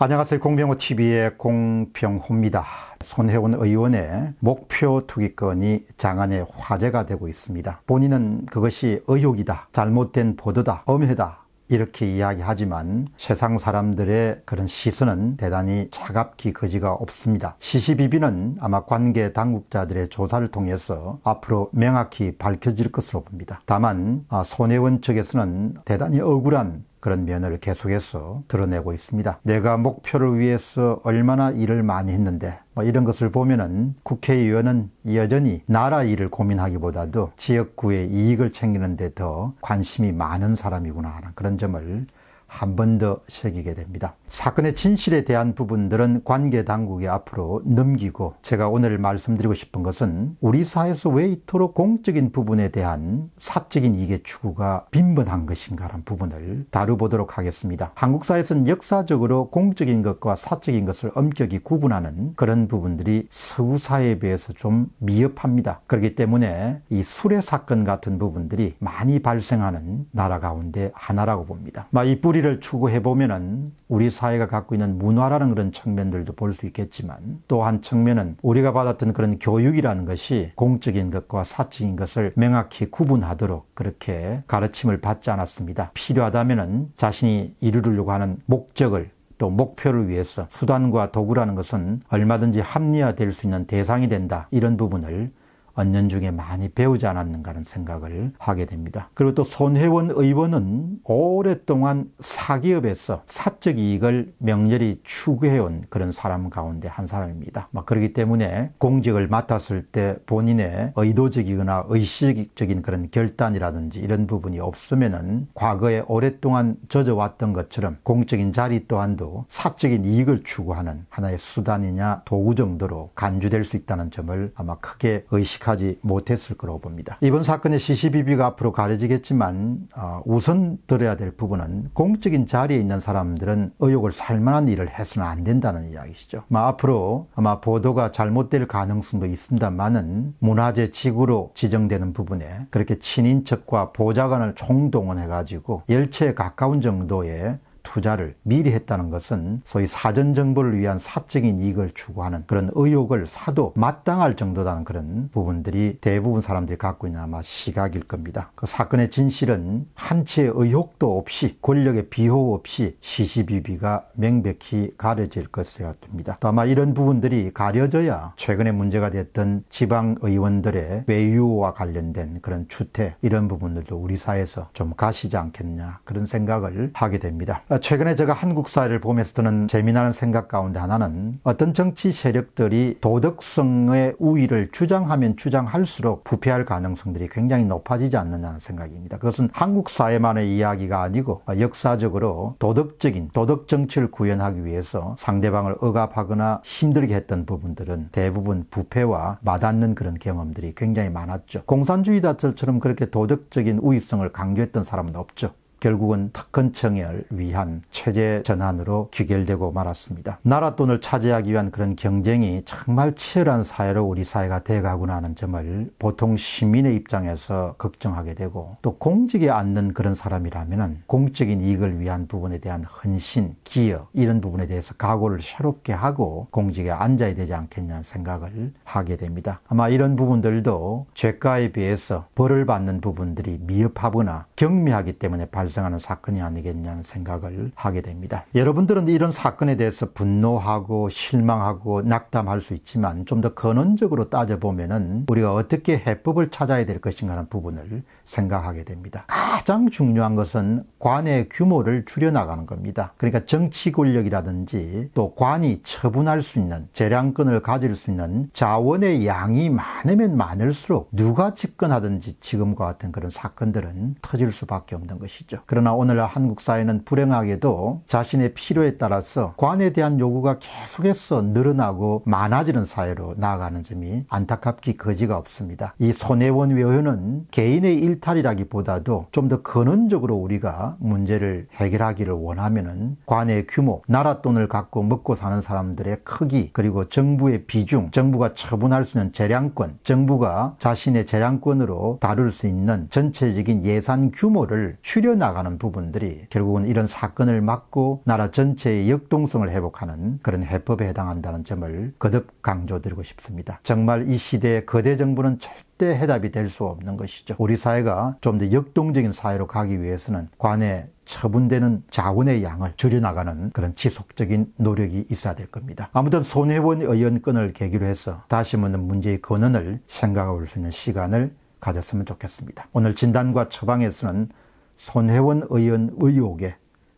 안녕하세요. 공병호TV의 공병호입니다. 손혜원 의원의 목표 투기건이 장안의 화제가 되고 있습니다. 본인은 그것이 의혹이다, 잘못된 보도다, 엄해다, 이렇게 이야기하지만 세상 사람들의 그런 시선은 대단히 차갑기 거지가 없습니다. CCBB는 아마 관계 당국자들의 조사를 통해서 앞으로 명확히 밝혀질 것으로 봅니다. 다만 아, 손혜원 측에서는 대단히 억울한 그런 면을 계속해서 드러내고 있습니다. 내가 목표를 위해서 얼마나 일을 많이 했는데 뭐 이런 것을 보면은 국회의원은 여전히 나라 일을 고민하기보다도 지역구의 이익을 챙기는 데 더 관심이 많은 사람이구나 하는 그런 점을 한번더 새기게 됩니다. 사건의 진실에 대한 부분들은 관계 당국이 앞으로 넘기고 제가 오늘 말씀드리고 싶은 것은 우리 사회에서 왜 이토록 공적인 부분에 대한 사적인 이게 추구가 빈번한 것인가라는 부분을 다루보도록 하겠습니다. 한국 사회에서는 역사적으로 공적인 것과 사적인 것을 엄격히 구분하는 그런 부분들이 서구 사회에 비해서 좀 미흡합니다. 그렇기 때문에 이 수레 사건 같은 부분들이 많이 발생하는 나라 가운데 하나라고 봅니다. 이 뿌리 뿌리를 추구해 보면은 우리 사회가 갖고 있는 문화라는 그런 측면들도 볼 수 있겠지만 또 한 측면은 우리가 받았던 그런 교육이라는 것이 공적인 것과 사적인 것을 명확히 구분하도록 그렇게 가르침을 받지 않았습니다. 필요하다면은 자신이 이루려고 하는 목적을 또 목표를 위해서 수단과 도구라는 것은 얼마든지 합리화될 수 있는 대상이 된다. 이런 부분을 언년 중에 많이 배우지 않았는가 하는 생각을 하게 됩니다. 그리고 또 손혜원 의원은 오랫동안 사기업에서 사적 이익을 명렬히 추구해온 그런 사람 가운데 한 사람입니다. 막 그렇기 때문에 공직을 맡았을 때 본인의 의도적이거나 의식적인 그런 결단이라든지 이런 부분이 없으면은 과거에 오랫동안 젖어왔던 것처럼 공적인 자리 또한도 사적인 이익을 추구하는 하나의 수단이냐 도구 정도로 간주될 수 있다는 점을 아마 크게 의식하 예측하지 못했을 거라고 봅니다. 이번 사건의 CCBB가 앞으로 가려지겠지만 어, 우선 들어야 될 부분은 공적인 자리에 있는 사람들은 의혹을 살만한 일을 해서는 안 된다는 이야기시죠. 아마 앞으로 아마 보도가 잘못될 가능성도 있습니다만은 문화재 지구로 지정되는 부분에 그렇게 친인척과 보좌관을 총동원해가지고 열체에 가까운 정도의 투자를 미리 했다는 것은 소위 사전 정보를 위한 사적인 이익을 추구하는 그런 의혹을 사도 마땅할 정도라는 그런 부분들이 대부분 사람들이 갖고 있는 아마 시각일 겁니다. 그 사건의 진실은 한치의 의혹도 없이 권력의 비호 없이 시시비비가 명백히 가려질 것이라 됩니다. 또 아마 이런 부분들이 가려져야 최근에 문제가 됐던 지방 의원들의 외유와 관련된 그런 추태 이런 부분들도 우리 사회에서 좀 가시지 않겠냐 그런 생각을 하게 됩니다. 그러니까 최근에 제가 한국 사회를 보면서 드는 재미나는 생각 가운데 하나는 어떤 정치 세력들이 도덕성의 우위를 주장하면 주장할수록 부패할 가능성들이 굉장히 높아지지 않느냐는 생각입니다. 그것은 한국 사회만의 이야기가 아니고 역사적으로 도덕적인 도덕 정치를 구현하기 위해서 상대방을 억압하거나 힘들게 했던 부분들은 대부분 부패와 맞닿는 그런 경험들이 굉장히 많았죠. 공산주의자들처럼 그렇게 도덕적인 우위성을 강조했던 사람은 없죠. 결국은 특권청을 위한 체제 전환으로 귀결되고 말았습니다. 나라 돈을 차지하기 위한 그런 경쟁이 정말 치열한 사회로 우리 사회가 되어가구나 하는 점을 보통 시민의 입장에서 걱정하게 되고 또 공직에 앉는 그런 사람이라면 공적인 이익을 위한 부분에 대한 헌신, 기여 이런 부분에 대해서 각오를 새롭게 하고 공직에 앉아야 되지 않겠냐는 생각을 하게 됩니다. 아마 이런 부분들도 죄가에 비해서 벌을 받는 부분들이 미흡하거나 경미하기 때문에 발 발생하는 사건이 아니겠냐는 생각을 하게 됩니다. 여러분들은 이런 사건에 대해서 분노하고 실망하고 낙담할 수 있지만 좀 더 근원적으로 따져보면 우리가 어떻게 해법을 찾아야 될 것인가 하는 부분을 생각하게 됩니다. 가장 중요한 것은 관의 규모를 줄여나가는 겁니다. 그러니까 정치 권력이라든지 또 관이 처분할 수 있는 재량권을 가질 수 있는 자원의 양이 많으면 많을수록 누가 집권하든지 지금과 같은 그런 사건들은 터질 수밖에 없는 것이죠. 그러나 오늘 한국 사회는 불행하게도 자신의 필요에 따라서 관에 대한 요구가 계속해서 늘어나고 많아지는 사회로 나아가는 점이 안타깝기 거지가 없습니다. 이 손혜원 외원은 개인의 일탈이라기보다도 좀더 그래서 근원적으로 우리가 문제를 해결하기를 원하면은 관의 규모, 나라 돈을 갖고 먹고 사는 사람들의 크기, 그리고 정부의 비중, 정부가 처분할 수 있는 재량권, 정부가 자신의 재량권으로 다룰 수 있는 전체적인 예산 규모를 줄여나가는 부분들이 결국은 이런 사건을 막고 나라 전체의 역동성을 회복하는 그런 해법에 해당한다는 점을 거듭 강조드리고 싶습니다. 정말 이 시대의 거대 정부는 절대 절대 해답이 될 수 없는 것이죠. 우리 사회가 좀 더 역동적인 사회로 가기 위해서는 관에 처분되는 자원의 양을 줄여나가는 그런 지속적인 노력이 있어야 될 겁니다. 아무튼 손혜원 의원권을 계기로 해서 다시 한번 문제의 근원을 생각해 볼수 있는 시간을 가졌으면 좋겠습니다. 오늘 진단과 처방에서는 손혜원 의원 의혹의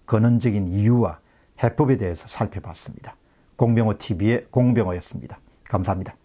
근원적인 이유와 해법에 대해서 살펴봤습니다. 공병호 TV의 공병호였습니다. 감사합니다.